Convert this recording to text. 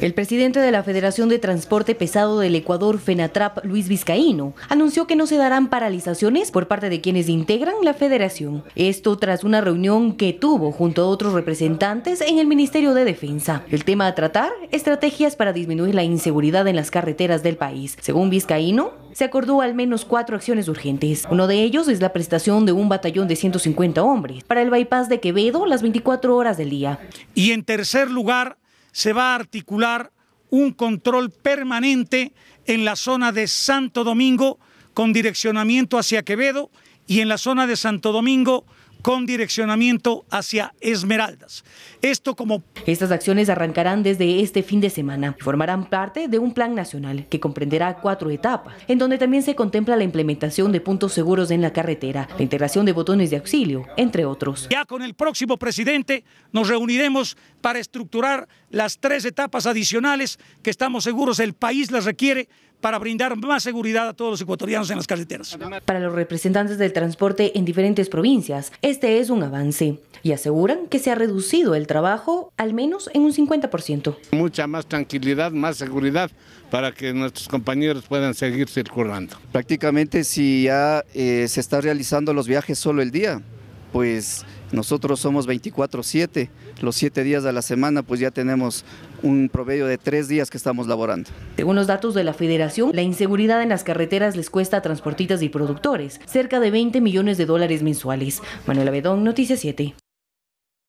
El presidente de la Federación de Transporte Pesado del Ecuador, FENATRAP, Luis Vizcaíno, anunció que no se darán paralizaciones por parte de quienes integran la federación. Esto tras una reunión que tuvo junto a otros representantes en el Ministerio de Defensa. El tema a tratar, estrategias para disminuir la inseguridad en las carreteras del país. Según Vizcaíno, se acordó al menos cuatro acciones urgentes. Uno de ellos es la prestación de un batallón de 150 hombres para el bypass de Quevedo las 24 horas del día. Y en tercer lugar, se va a articular un control permanente en la zona de Santo Domingo con direccionamiento hacia Quevedo y en la zona de Santo Domingo con direccionamiento hacia Esmeraldas. Esto como... Estas acciones arrancarán desde este fin de semana y formarán parte de un plan nacional que comprenderá cuatro etapas, en donde también se contempla la implementación de puntos seguros en la carretera, la integración de botones de auxilio, entre otros. Ya con el próximo presidente nos reuniremos para estructurar las tres etapas adicionales que estamos seguros el país las requiere para brindar más seguridad a todos los ecuatorianos en las carreteras. Para los representantes del transporte en diferentes provincias, este es un avance y aseguran que se ha reducido el trabajo al menos en un 50%. Mucha más tranquilidad, más seguridad para que nuestros compañeros puedan seguir circulando. Prácticamente si ya eh, se están realizando los viajes solo el día, pues nosotros somos 24-7, los 7 días de la semana pues ya tenemos un promedio de 3 días que estamos laborando. Según los datos de la Federación, la inseguridad en las carreteras les cuesta a transportistas y productores cerca de 20 millones de dólares mensuales. Manuel Abedón, Noticias 7.